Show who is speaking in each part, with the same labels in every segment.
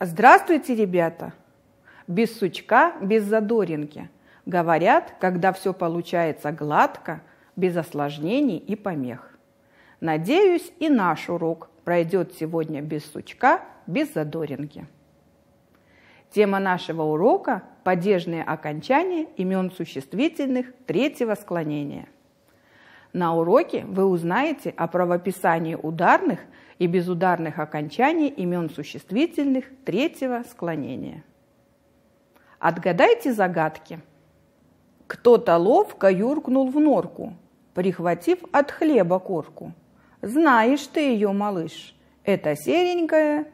Speaker 1: Здравствуйте, ребята! Без сучка, без задоринки. Говорят, когда все получается гладко, без осложнений и помех. Надеюсь, и наш урок пройдет сегодня без сучка, без задоринки. Тема нашего урока – падежные окончания имен существительных третьего склонения – на уроке вы узнаете о правописании ударных и безударных окончаний имен существительных третьего склонения. Отгадайте загадки. Кто-то ловко юркнул в норку, прихватив от хлеба корку. Знаешь ты ее, малыш, это серенькая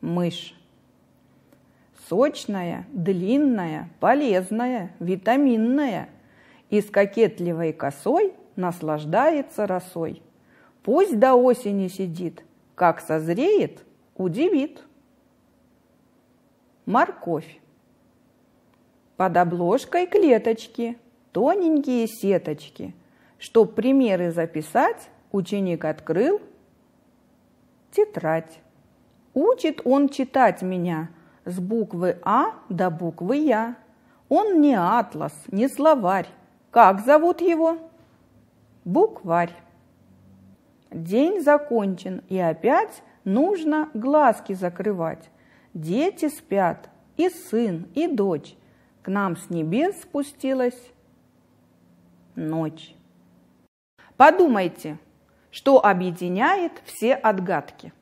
Speaker 1: мышь. Сочная, длинная, полезная, витаминная – и с кокетливой косой наслаждается росой. Пусть до осени сидит, как созреет, удивит. Морковь. Под обложкой клеточки, тоненькие сеточки. Чтоб примеры записать, ученик открыл тетрадь. Учит он читать меня с буквы А до буквы Я. Он не атлас, не словарь, как зовут его? Букварь. День закончен, и опять нужно глазки закрывать. Дети спят, и сын, и дочь. К нам с небес спустилась ночь. Подумайте, что объединяет все отгадки.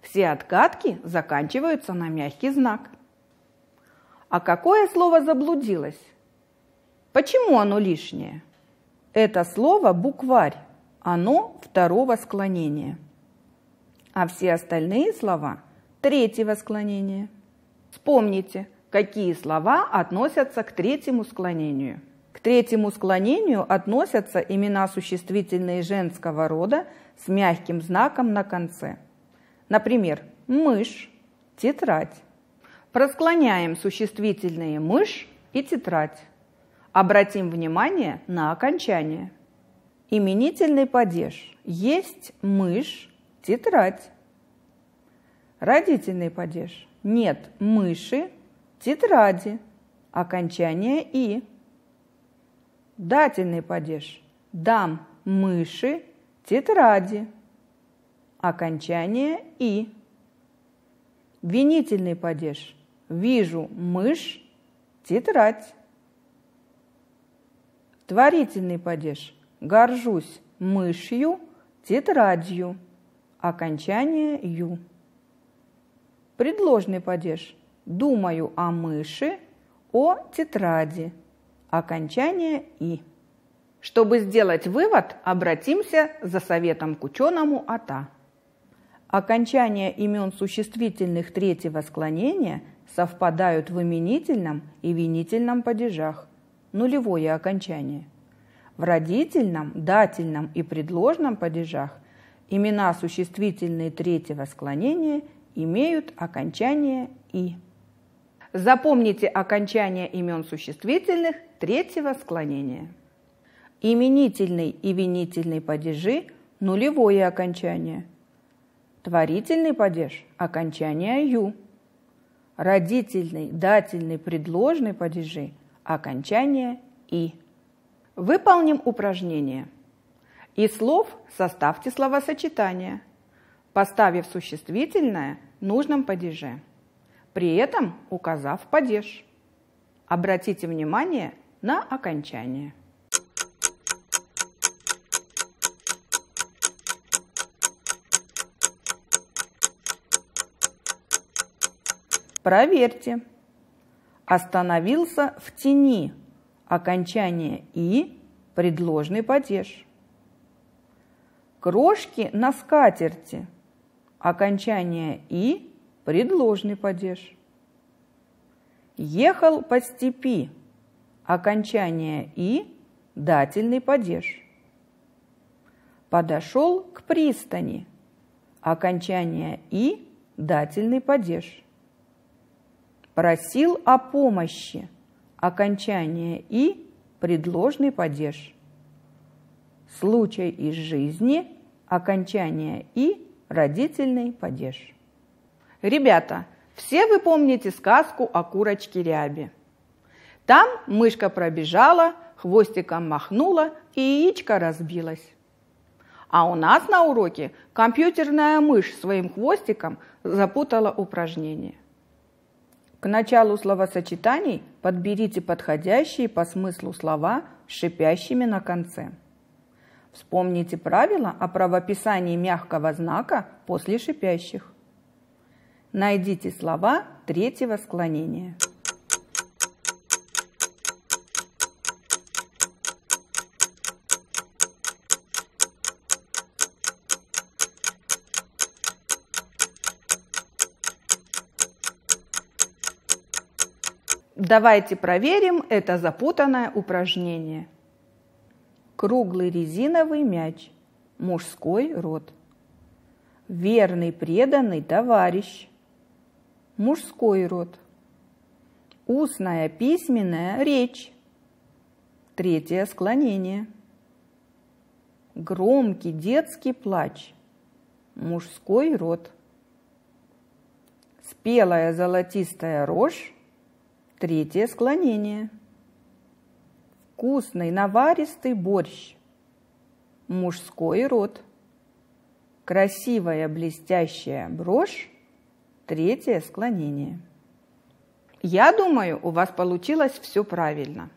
Speaker 1: Все отгадки заканчиваются на мягкий знак. А какое слово заблудилось? Почему оно лишнее? Это слово букварь, оно второго склонения, а все остальные слова третьего склонения. Вспомните, какие слова относятся к третьему склонению. К третьему склонению относятся имена существительные женского рода с мягким знаком на конце. Например, мышь, тетрадь. Просклоняем существительные мышь и тетрадь. Обратим внимание на окончание. Именительный падеж. Есть мышь, тетрадь. Родительный падеж. Нет мыши, тетради. Окончание «и». Дательный падеж. Дам мыши, тетради. Окончание «и». Винительный падеж. Вижу мышь, тетрадь. Творительный падеж. Горжусь мышью, тетрадью. Окончание «ю». Предложный падеж. Думаю о мыши, о тетради. Окончание «и». Чтобы сделать вывод, обратимся за советом к ученому АТА. Окончания имен существительных третьего склонения совпадают в именительном и винительном падежах – нулевое окончание. В родительном, дательном и предложном падежах имена существительные третьего склонения имеют окончание «и». Запомните окончание имен существительных третьего склонения. Именительный и винительный падежи – нулевое окончание. Творительный падеж – окончание «ю». Родительный, дательный, предложный падежи – окончание «и». Выполним упражнение. Из слов составьте словосочетание, поставив существительное в нужном падеже, при этом указав падеж. Обратите внимание на окончание. Проверьте остановился в тени окончание «и» предложный падеж. Крошки на скатерти окончание «и» предложный падеж. Ехал по степи окончание «и» дательный падеж. Подошел к пристани окончание «и» дательный падеж просил о помощи, окончание «и» – предложный падеж. Случай из жизни, окончание «и» – родительный падеж. Ребята, все вы помните сказку о курочке Рябе. Там мышка пробежала, хвостиком махнула и яичко разбилось. А у нас на уроке компьютерная мышь своим хвостиком запутала упражнение. К началу словосочетаний подберите подходящие по смыслу слова с шипящими на конце. Вспомните правила о правописании мягкого знака после шипящих. Найдите слова третьего склонения. Давайте проверим это запутанное упражнение. Круглый резиновый мяч, мужской род. Верный преданный товарищ, мужской род. Устная письменная речь, третье склонение. Громкий детский плач, мужской род. Спелая золотистая рожь, Третье склонение. Вкусный наваристый борщ. Мужской род. Красивая блестящая брошь. Третье склонение. Я думаю, у вас получилось все правильно.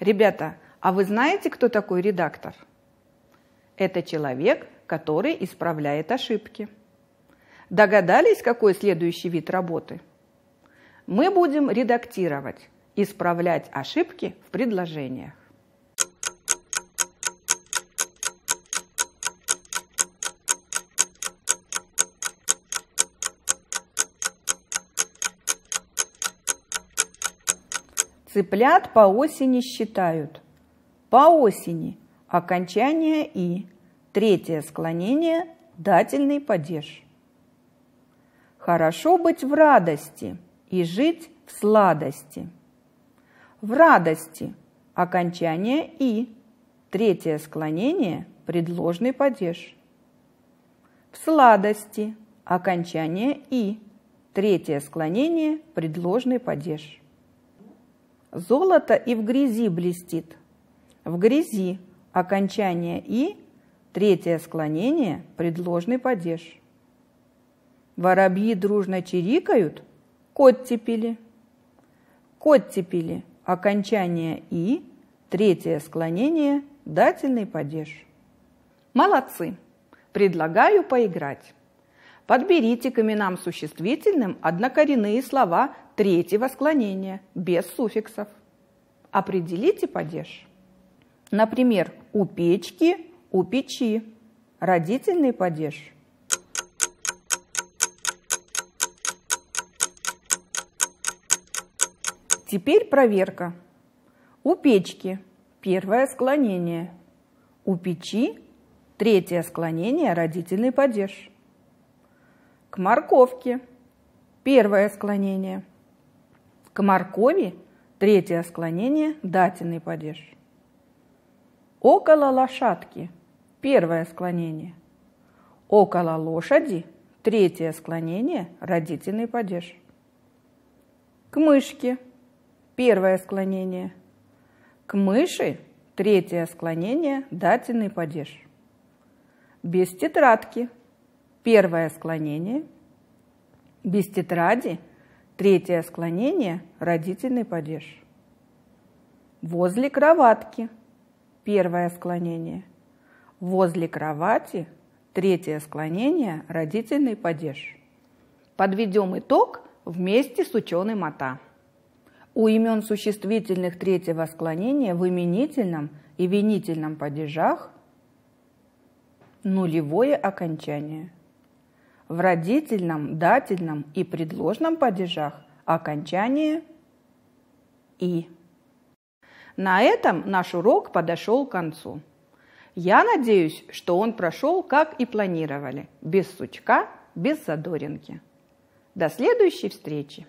Speaker 1: Ребята, а вы знаете, кто такой редактор? Это человек, который исправляет ошибки. Догадались, какой следующий вид работы – мы будем редактировать, исправлять ошибки в предложениях. Цыплят по осени считают. По осени – окончание «и», третье склонение – дательный падеж. Хорошо быть в радости – и жить в сладости. В радости – окончание «и», третье склонение – предложный падеж. В сладости – окончание «и», третье склонение – предложный падеж. Золото и в грязи блестит. В грязи – окончание «и», третье склонение – предложный падеж. Воробьи дружно чирикают, Коттепели. Коттепели – окончание «и», третье склонение, дательный падеж. Молодцы! Предлагаю поиграть. Подберите к именам существительным однокоренные слова третьего склонения, без суффиксов. Определите падеж. Например, у печки, у печи. Родительный падеж. Теперь проверка. У печки первое склонение. У печи третье склонение родительный падеж. К морковке первое склонение. К моркови третье склонение дательный падеж. Около лошадки первое склонение. Около лошади третье склонение родительный падеж. К мышке – первое склонение. К мыши третье склонение, дательный падеж. Без тетрадки первое склонение. Без тетради третье склонение, родительный падеж. Возле кроватки первое склонение. Возле кровати третье склонение, родительный падеж. Подведем итог вместе с ученым Мата. У имен существительных третьего склонения в именительном и винительном падежах нулевое окончание. В родительном, дательном и предложном падежах окончание «и». На этом наш урок подошел к концу. Я надеюсь, что он прошел, как и планировали, без сучка, без задоринки. До следующей встречи!